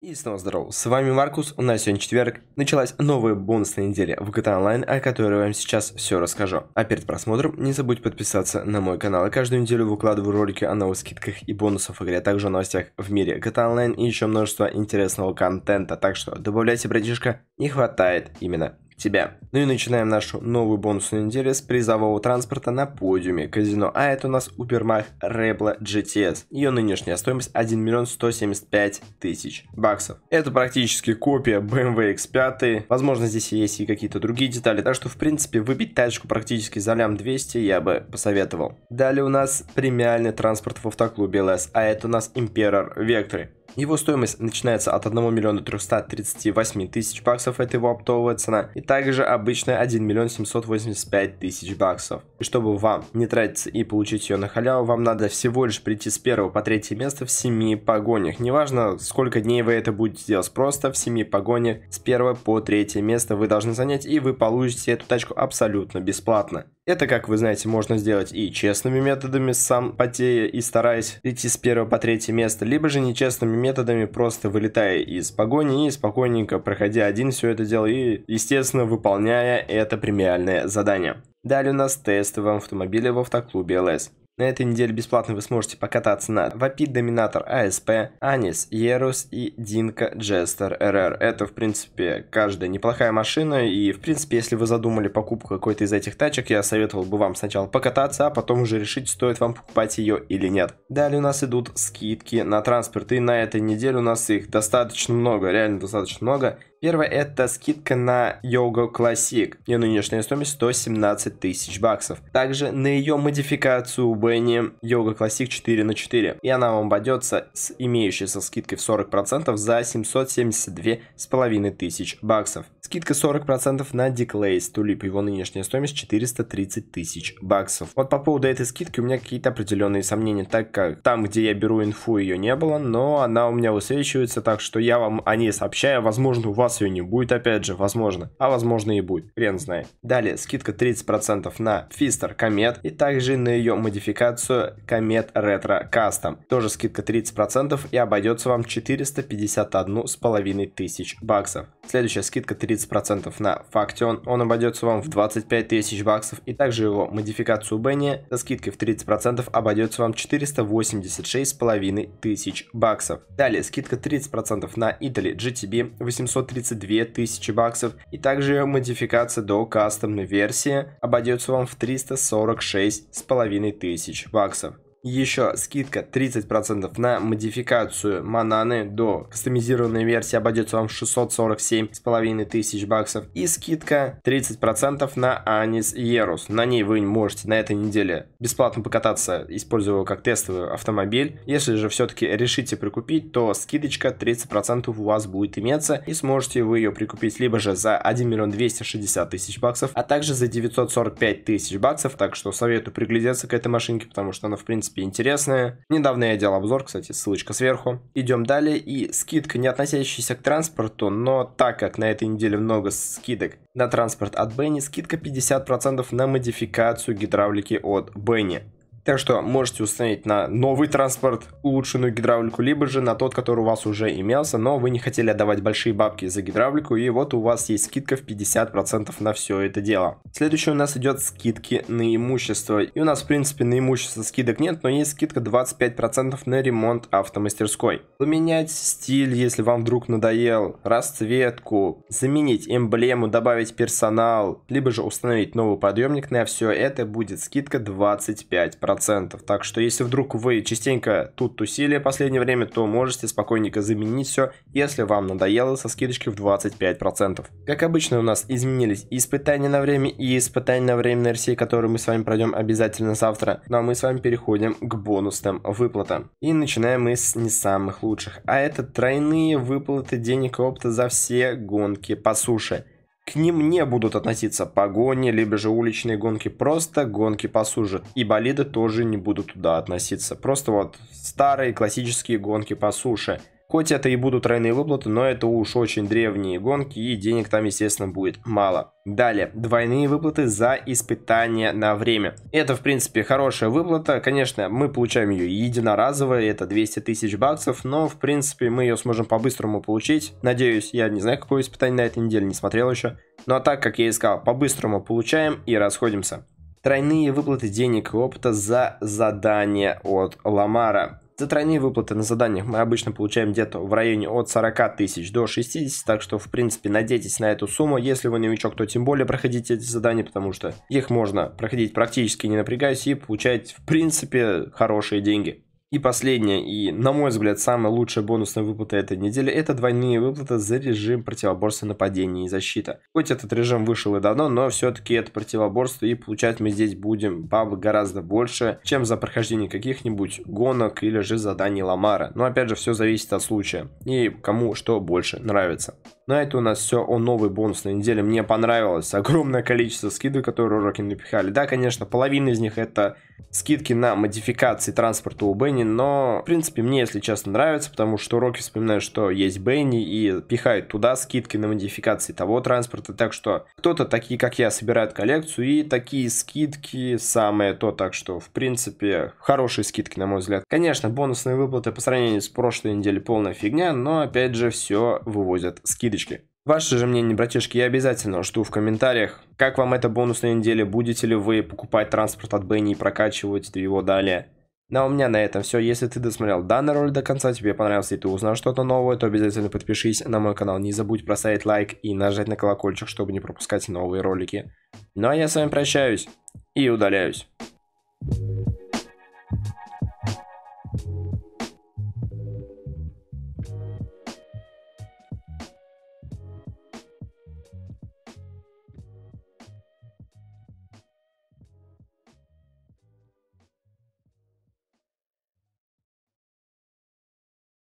И снова здорово, с вами Маркус, у нас сегодня четверг, началась новая бонусная неделя в GTA Online, о которой я вам сейчас все расскажу. А перед просмотром не забудь подписаться на мой канал, я каждую неделю выкладываю ролики о новых скидках и бонусах в игре, а также о новостях в мире GTA Online и еще множество интересного контента, так что добавляйте, братишка, не хватает именно тебя. Ну и начинаем нашу новую бонусную неделю с призового транспорта на подиуме казино. А это у нас Упермах Rebla GTS. Ее нынешняя стоимость 1 миллион 175 тысяч баксов. Это практически копия BMW X5. Возможно, здесь есть и какие-то другие детали. Так что, в принципе, выбить тачку практически за лям 200 я бы посоветовал. Далее у нас премиальный транспорт в автоклубе LS. А это у нас Imperator Vector. Его стоимость начинается от 1 миллиона 338 тысяч баксов, это его оптовая цена, и также обычная 1 миллион 785 тысяч баксов. И чтобы вам не тратиться и получить ее на халяву, вам надо всего лишь прийти с 1 по 3 место в 7 погонях. Неважно, сколько дней вы это будете делать, просто в 7 погонях с 1 по 3 место вы должны занять, и вы получите эту тачку абсолютно бесплатно. Это, как вы знаете, можно сделать и честными методами, сам потея и стараясь идти с первого по третье место, либо же нечестными методами, просто вылетая из погони и спокойненько проходя один все это дело и, естественно, выполняя это премиальное задание. Далее у нас тестовые автомобили в автоклубе ЛС. На этой неделе бесплатно вы сможете покататься на Вапид Доминатор АСП, Анис, Ерус и Динка Джестер РР. Это, в принципе, каждая неплохая машина, и, в принципе, если вы задумали покупку какой-то из этих тачек, я советовал бы вам сначала покататься, а потом уже решить, стоит вам покупать ее или нет. Далее у нас идут скидки на транспорт, и на этой неделе у нас их достаточно много, реально достаточно много. Первое это скидка на Yogo Classic. Ее нынешняя стоимость 117 тысяч баксов. Также на ее модификацию Бенни Yoga Classic 4 на 4. И она вам обойдется с имеющейся скидкой в 40% за 772 с половиной тысяч баксов. Скидка 40% на Declays Tulip. Его нынешняя стоимость 430 тысяч баксов. Вот по поводу этой скидки у меня какие-то определенные сомнения, так как там, где я беру инфу, ее не было, но она у меня высвечивается, так что я вам о ней сообщаю. Возможно, у вас ее не будет, опять же, возможно. А возможно и будет, хрен знает. Далее, скидка 30% на Fister Comet и также на ее модификацию Comet Retro Custom. Тоже скидка 30% и обойдется вам 451 с половиной тысяч баксов. Следующая скидка 30% на Faction, он обойдется вам в 25 тысяч баксов, и также его модификацию Бенни со скидкой в 30% обойдется вам 486,5 тысяч баксов. Далее скидка 30% на Italy GTB 832 тысячи баксов, и также ее модификация до кастомной версии обойдется вам в 346,5 тысяч баксов. Еще скидка 30% на модификацию Мананы до кастомизированной версии обойдется вам 647 с половиной тысяч баксов. И скидка 30% на Анис Ерус. На ней вы можете на этой неделе бесплатно покататься, используя его как тестовый автомобиль. Если же все-таки решите прикупить, то скидочка 30% у вас будет иметься и сможете вы ее прикупить либо же за 1 миллион 260 тысяч баксов, а также за 945 тысяч баксов. Так что советую приглядеться к этой машинке, потому что она в принципе принципе, интересные. Недавно я делал обзор, кстати, ссылочка сверху. Идем далее. И скидка, не относящаяся к транспорту, но так как на этой неделе много скидок на транспорт от Бенни, скидка 50% на модификацию гидравлики от Бенни. Так что можете установить на новый транспорт улучшенную гидравлику, либо же на тот, который у вас уже имелся, но вы не хотели отдавать большие бабки за гидравлику, и вот у вас есть скидка в 50% на все это дело. Следующее у нас идет скидки на имущество. И у нас, в принципе, на имущество скидок нет, но есть скидка 25% на ремонт автомастерской. Поменять стиль, если вам вдруг надоел, расцветку, заменить эмблему, добавить персонал, либо же установить новый подъемник на все это будет скидка 25%. 100%. Так что если вдруг вы частенько тут тусили в последнее время, то можете спокойненько заменить все, если вам надоело, со скидочкой в 25%. Как обычно у нас изменились испытания на время и испытания на время на RC, которые мы с вами пройдем обязательно завтра. Ну а мы с вами переходим к бонусным выплатам. И начинаем мы с не самых лучших. А это тройные выплаты денег опта за все гонки по суше. К ним не будут относиться погони, либо же уличные гонки, просто гонки по суше. И болиды тоже не будут туда относиться. Просто вот старые классические гонки по суше – Хоть это и будут тройные выплаты, но это уж очень древние гонки и денег там, естественно, будет мало. Далее, двойные выплаты за испытания на время. Это, в принципе, хорошая выплата. Конечно, мы получаем ее единоразово, это 200 тысяч баксов, но, в принципе, мы ее сможем по-быстрому получить. Надеюсь, я не знаю, какое испытание на этой неделе, не смотрел еще. Ну а так, как я и сказал, по-быстрому получаем и расходимся. Тройные выплаты денег и опыта за задание от Ламара. За тройные выплаты на заданиях мы обычно получаем где-то в районе от 40 тысяч до 60, так что, в принципе, надейтесь на эту сумму. Если вы новичок, то тем более проходите эти задания, потому что их можно проходить практически не напрягаясь и получать, в принципе, хорошие деньги. И последняя, и, на мой взгляд, самая лучшая бонусная выплата этой недели – это двойные выплаты за режим противоборства нападения и защита. Хоть этот режим вышел и давно, но все-таки это противоборство, и получать мы здесь будем бабы гораздо больше, чем за прохождение каких-нибудь гонок или же заданий Ламара. Но опять же, все зависит от случая и кому что больше нравится. На это у нас все о новой бонусной неделе. Мне понравилось огромное количество скидок, которые уроки напихали. Да, конечно, половина из них это скидки на модификации транспорта у Бенни, но, в принципе, мне, если честно, нравится, потому что уроки вспоминают, что есть Бенни, и пихают туда скидки на модификации того транспорта, так что кто-то, такие как я, собирает коллекцию, и такие скидки самое то, так что, в принципе, хорошие скидки, на мой взгляд. Конечно, бонусные выплаты по сравнению с прошлой неделей полная фигня, но, опять же, все вывозят скидочки. Ваше же мнение, братишки, я обязательно жду в комментариях. Как вам эта бонусная неделя? Будете ли вы покупать транспорт от Бенни и прокачивать его далее? Ну а у меня на этом все. Если ты досмотрел данный ролик до конца, тебе понравился и ты узнал что-то новое, то обязательно подпишись на мой канал. Не забудь поставить лайк и нажать на колокольчик, чтобы не пропускать новые ролики. Ну а я с вами прощаюсь и удаляюсь.